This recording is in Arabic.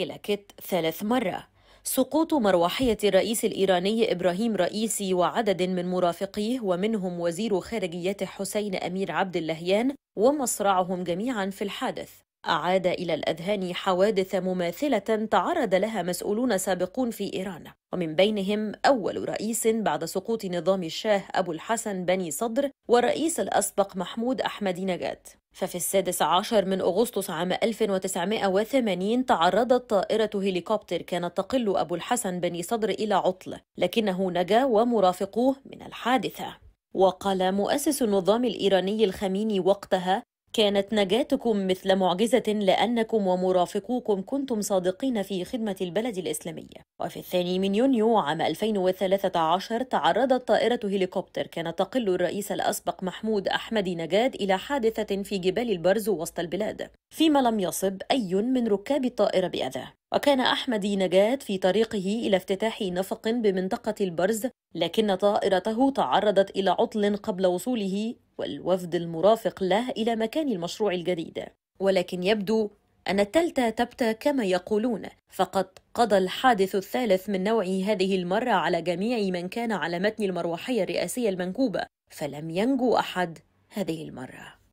لكت ثالث مرة سقوط مروحية الرئيس الإيراني إبراهيم رئيسي وعدد من مرافقيه ومنهم وزير خارجية حسين أمير عبد اللهيان ومصرعهم جميعا في الحادث أعاد إلى الأذهان حوادث مماثلة تعرض لها مسؤولون سابقون في إيران ومن بينهم أول رئيس بعد سقوط نظام الشاه أبو الحسن بني صدر والرئيس الأسبق محمود نجات ففي السادس عشر من أغسطس عام 1980 تعرضت طائرة هليكوبتر كانت تقل أبو الحسن بني صدر إلى عطل لكنه نجا ومرافقوه من الحادثة وقال مؤسس النظام الإيراني الخميني وقتها كانت نجاتكم مثل معجزة لأنكم ومرافقوكم كنتم صادقين في خدمة البلد الإسلامية وفي الثاني من يونيو عام 2013 تعرضت طائرة هليكوبتر كانت تقل الرئيس الأسبق محمود أحمد نجاد إلى حادثة في جبال البرز وسط البلاد فيما لم يصب أي من ركاب الطائرة بأذى وكان أحمد نجاد في طريقه إلى افتتاح نفق بمنطقة البرز لكن طائرته تعرضت إلى عطل قبل وصوله والوفد المرافق له إلى مكان المشروع الجديد ولكن يبدو أن التلتة تبتى كما يقولون فقد قضى الحادث الثالث من نوعه هذه المرة على جميع من كان على متن المروحية الرئاسية المنكوبة فلم ينجو أحد هذه المرة